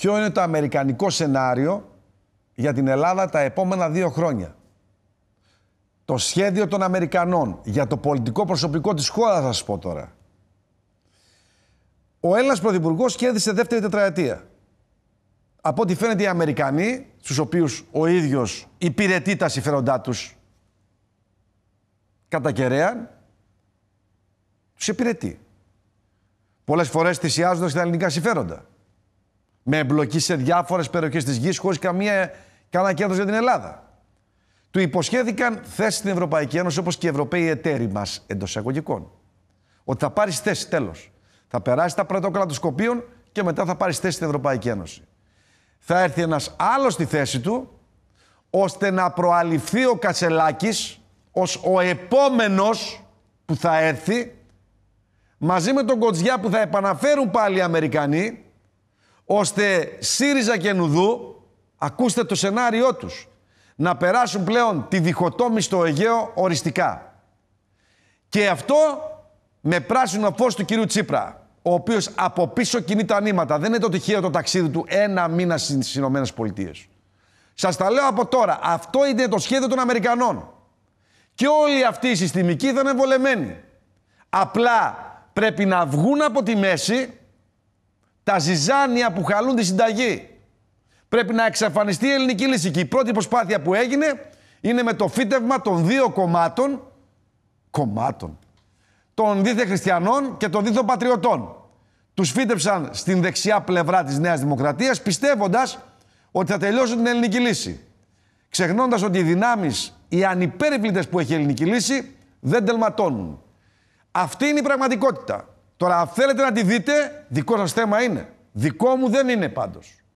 Ποιο είναι το αμερικανικό σενάριο για την Ελλάδα τα επόμενα δύο χρόνια. Το σχέδιο των Αμερικανών για το πολιτικό προσωπικό της χώρας θα σας πω τώρα. Ο Έλληνας Πρωθυπουργός κέρδισε δεύτερη τετραετία. Από ό,τι φαίνεται οι Αμερικανοί, στους οποίους ο ίδιος υπηρετεί τα συμφέροντά τους κατά κεραίαν, τους υπηρετεί. Πολλές φορές θυσιάζοντας τα ελληνικά συμφέροντα με εμπλοκή σε διάφορες περιοχές της γης χωρίς καμία κανένα κέρδος για την Ελλάδα. Του υποσχέθηκαν θέση στην Ευρωπαϊκή Ένωση όπως και οι Ευρωπαίοι εταίροι μας εντός εισαγωγικών. Ότι θα πάρεις θέση τέλος. Θα περάσεις τα πρωτόκολλα των Σκοπίων και μετά θα πάρεις θέση στην Ευρωπαϊκή Ένωση. Θα έρθει ένας άλλος στη θέση του ώστε να προαληφθεί ο Κατσελάκη ως ο επόμενος που θα έρθει μαζί με τον Κοτζιά που θα επαναφέρουν πάλι οι Αμερικανοί ώστε ΣΥΡΙΖΑ και Νουδού, ακούστε το σενάριό τους, να περάσουν πλέον τη διχοτόμη στο Αιγαίο οριστικά. Και αυτό με πράσινο φως του κυρίου Τσίπρα, ο οποίος από πίσω κινεί τα νήματα. Δεν είναι το τυχαίο το ταξίδι του ένα μήνα στις Ηνωμένες Πολιτείες. Σας τα λέω από τώρα. Αυτό είναι το σχέδιο των Αμερικανών. Και όλοι αυτοί οι συστημικοί θα είναι Απλά πρέπει να βγουν από τη μέση τα ζυζάνια που χαλούν τη συνταγή. Πρέπει να εξαφανιστεί η ελληνική λύση. Και η πρώτη προσπάθεια που έγινε είναι με το φύτευμα των δύο κομμάτων, κομμάτων, των δίθε χριστιανών και των δίθε πατριωτών. Τους φύτεψαν στην δεξιά πλευρά της Νέας Δημοκρατίας, πιστεύοντας ότι θα τελειώσουν την ελληνική λύση. Ξεχνώντας ότι οι δυνάμεις, οι ανυπέρβλητες που έχει η ελληνική λύση, δεν τελματώνουν. Αυτή είναι η πραγματικότητα. Τώρα, αν θέλετε να τη δείτε, δικό σας θέμα είναι. Δικό μου δεν είναι πάντως.